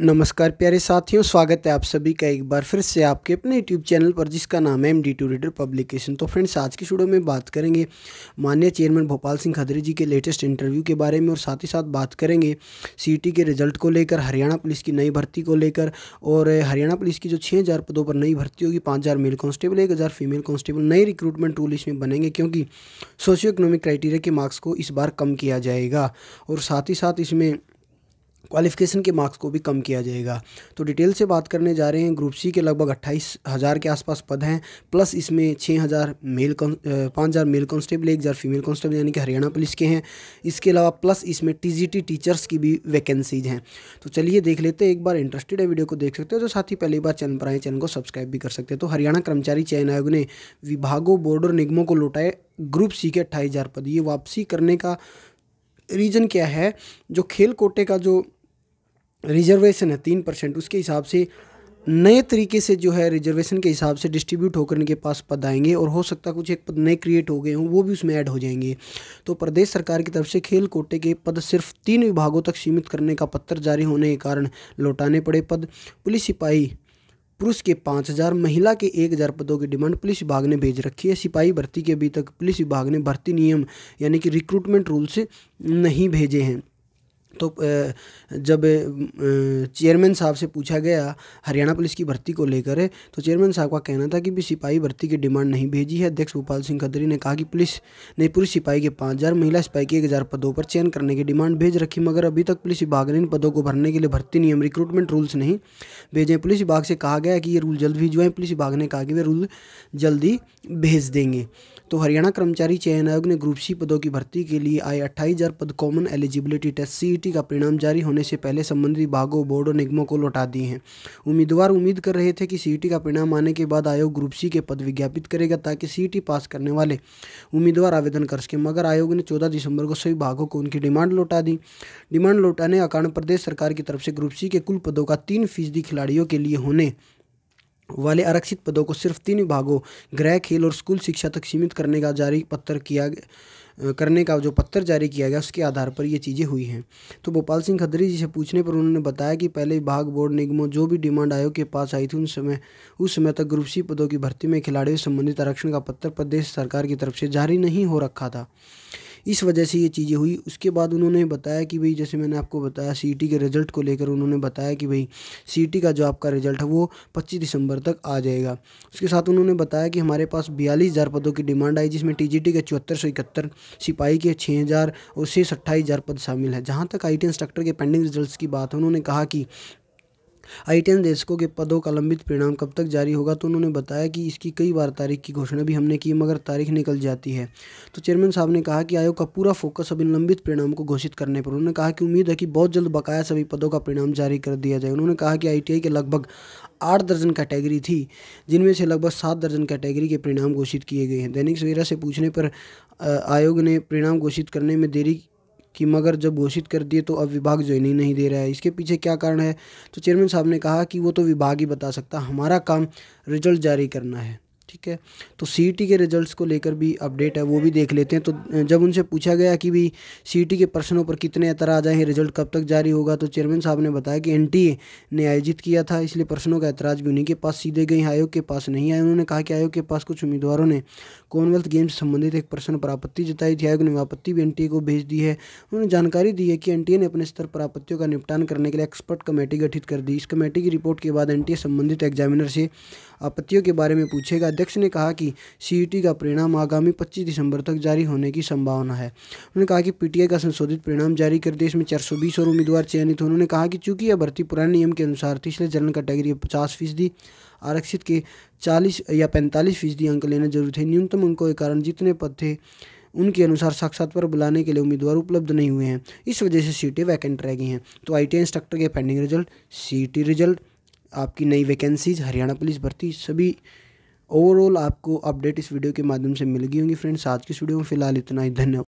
नमस्कार प्यारे साथियों स्वागत है आप सभी का एक बार फिर से आपके अपने यूट्यूब चैनल पर जिसका नाम है M D two reader publication तो फ्रेंड्स आज की शुरू में बात करेंगे माननीय चेयरमैन भोपाल सिंह खदरी जी के लेटेस्ट इंटरव्यू के बारे में और साथ ही साथ बात करेंगे सीटी के रिजल्ट को लेकर हरियाणा पुलिस की नई भर्ती को लेकर और हरियाणा पुलिस की जो छः पदों पर नई भर्ती होगी पाँच मेल कांस्टेबल एक फीमेल कांस्टेबल नए रिक्रूटमेंट टूल इसमें बनेंगे क्योंकि सोशियो इकोनॉमिक क्राइटेरिया के मार्क्स को इस बार कम किया जाएगा और साथ ही साथ इसमें क्वालिफिकेशन के मार्क्स को भी कम किया जाएगा तो डिटेल से बात करने जा रहे हैं ग्रुप सी के लगभग अट्ठाईस हज़ार के आसपास पद हैं प्लस इसमें छः हज़ार मेल पाँच हज़ार मेल कांस्टेबल एक हज़ार फीमेल कांस्टेबल यानी कि हरियाणा पुलिस के हैं इसके अलावा प्लस इसमें टीजीटी टीचर्स की भी वैकेंसीज हैं तो चलिए देख लेते हैं एक बार इंटरेस्टेड है वीडियो को देख सकते हो तो साथ ही पहली बार चैनल पर आए चैनल को सब्सक्राइब भी कर सकते हैं तो हरियाणा कर्मचारी चयन आयोग ने विभागों बोर्ड और निगमों को लौटाए ग्रुप सी के अट्ठाईस हज़ार पद ये वापसी करने का रीज़न क्या है जो खेल कोटे का जो रिजर्वेशन है तीन परसेंट उसके हिसाब से नए तरीके से जो है रिजर्वेशन के हिसाब से डिस्ट्रीब्यूट होकर इनके पास पद आएंगे और हो सकता कुछ एक पद नए क्रिएट हो गए हों वो भी उसमें ऐड हो जाएंगे तो प्रदेश सरकार की तरफ से खेल कोटे के पद सिर्फ तीन विभागों तक सीमित करने का पत्र जारी होने के कारण लौटाने पड़े पद पुलिस सिपाही पुरुष के पाँच हज़ार महिला के एक हज़ार पदों की डिमांड पुलिस विभाग ने भेज रखी है सिपाही भर्ती के अभी तक पुलिस विभाग ने भर्ती नियम यानी कि रिक्रूटमेंट रूल से नहीं भेजे हैं तो जब चेयरमैन साहब से पूछा गया हरियाणा पुलिस की भर्ती को लेकर तो चेयरमैन साहब का कहना था कि भी सिपाही भर्ती की डिमांड नहीं भेजी है अध्यक्ष भोपाल सिंह खदरी ने कहा कि पुलिस ने पुरुष सिपाही के पाँच हज़ार महिला सिपाही के एक हज़ार पदों पर चयन करने की डिमांड भेज रखी मगर अभी तक पुलिस विभाग ने इन पदों को भरने के लिए भर्ती नियम रिक्रूटमेंट रूल्स नहीं भेजे पुलिस विभाग से कहा गया कि ये रूल जल्द भेजवाएं पुलिस विभाग ने कहा कि वे रूल जल्दी भेज देंगे तो हरियाणा कर्मचारी चयन आयोग ने ग्रुप सी पदों की भर्ती के लिए आए अट्ठाईस हजार पद common eligibility test CET e का परिणाम जारी होने से पहले संबंधित विभागों बोर्ड और निगमों को लौटा दिए हैं उम्मीदवार उम्मीद कर रहे थे कि सीईटी e का परिणाम आने के बाद आयोग ग्रुप सी के पद विज्ञापित करेगा ताकि सीईटी e पास करने वाले उम्मीदवार आवेदन कर सकें मगर आयोग ने चौदह दिसंबर को सभी विभागों को उनकी डिमांड लौटा दी डिमांड लौटाने का कारण प्रदेश सरकार की तरफ से ग्रुप सी के कुल पदों का तीन फीसदी खिलाड़ियों के लिए होने वाले आरक्षित पदों को सिर्फ तीन विभागों गृह खेल और स्कूल शिक्षा तक सीमित करने का जारी पत्र किया करने का जो पत्र जारी किया गया उसके आधार पर ये चीज़ें हुई हैं तो भोपाल सिंह खदरी जी से पूछने पर उन्होंने बताया कि पहले विभाग बोर्ड निगमों जो भी डिमांड आयोग के पास आई थी उन समय उस समय तक ग्रुप सी पदों की भर्ती में खिलाड़ियों संबंधित आरक्षण का पत्र प्रदेश सरकार की तरफ से जारी नहीं हो रखा था इस वजह से ये चीज़ें हुई उसके बाद उन्होंने बताया कि भाई जैसे मैंने आपको बताया सी e के रिज़ल्ट को लेकर उन्होंने बताया कि भाई सी e का जो आपका रिज़ल्ट है वो पच्चीस दिसंबर तक आ जाएगा उसके साथ उन्होंने बताया कि हमारे पास बयालीस हज़ार पदों की डिमांड आई जिसमें टी के चौहत्तर सौ इकहत्तर सिपाही के छः हज़ार और शेष अट्ठाईस हज़ार पद शामिल है जहाँ तक आई इंस्ट्रक्टर के पेंडिंग रिजल्ट की बात है उन्होंने कहा कि आईटीएन देशकों के पदों का लंबित परिणाम कब तक जारी होगा तो उन्होंने बताया कि इसकी कई बार तारीख की घोषणा भी हमने की मगर तारीख निकल जाती है तो चेयरमैन साहब ने कहा कि आयोग का पूरा फोकस अब इन लंबित परिणाम को घोषित करने पर उन्होंने कहा कि उम्मीद है कि बहुत जल्द बकाया सभी पदों का परिणाम जारी कर दिया जाए उन्होंने कहा कि आई के लगभग आठ दर्जन कैटेगरी थी जिनमें से लगभग सात दर्जन कैटेगरी के परिणाम घोषित किए गए हैं दैनिक सवेरा से पूछने पर आयोग ने परिणाम घोषित करने में देरी कि मगर जब घोषित कर दिए तो अब विभाग ज्वाइनिंग नहीं दे रहा है इसके पीछे क्या कारण है तो चेयरमैन साहब ने कहा कि वो तो विभाग ही बता सकता हमारा काम रिजल्ट जारी करना है ठीक है तो सी e के रिज़ल्ट्स को लेकर भी अपडेट है वो भी देख लेते हैं तो जब उनसे पूछा गया कि भी सी e के प्रश्नों पर कितने एतराज़ आए हैं रिज़ल्ट कब तक जारी होगा तो चेयरमैन साहब ने बताया कि एन ने आयोजित किया था इसलिए प्रश्नों का एतराज़ भी उन्हीं के पास सीधे गए आयोग के पास नहीं आए उन्होंने कहा कि आयोग के पास कुछ उम्मीदवारों ने कॉमनवेल्थ गेम्स संबंधित एक प्रश्न पर आपत्ति जताई थी आयोग ने आपत्ति भी एन को भेज दी है उन्होंने जानकारी दी है कि एन ने अपने स्तर पर आपत्तियों का निपटान करने के लिए एक्सपर्ट कमेटी गठित कर दी इस कमेटी की रिपोर्ट के बाद एन संबंधित एग्जामिनर से आपत्तियों के बारे में पूछेगा अध्यक्ष ने कहा कि सीईटी का परिणाम आगामी 25 दिसंबर तक जारी होने की संभावना है उन्होंने कहा कि पीटीआई का संशोधित परिणाम जारी कर देश में चार और उम्मीदवार चयनित उन्होंने कहा कि चूंकि यह भर्ती पुराने नियम के अनुसार तीसरे जनरल कैटेगरी पचास फीसदी आरक्षित के 40 या 45 फीसदी अंक लेने जरूरी थे न्यूनतम अंकों के कारण जितने पद थे उनके अनुसार साक्षात पर बुलाने के लिए उम्मीदवार उपलब्ध नहीं हुए हैं इस वजह से सीटें वैकेंट रह गई हैं तो आई टी इंस्ट्रक्टर के पेंडिंग रिजल्ट सीटी रिजल्ट आपकी नई वैकेंसीज हरियाणा पुलिस भर्ती सभी ओवरऑल आपको अपडेट इस वीडियो के माध्यम से मिल गई होंगी फ्रेंड्स आज की इस वीडियो में फिलहाल इतना ही धन्यवाद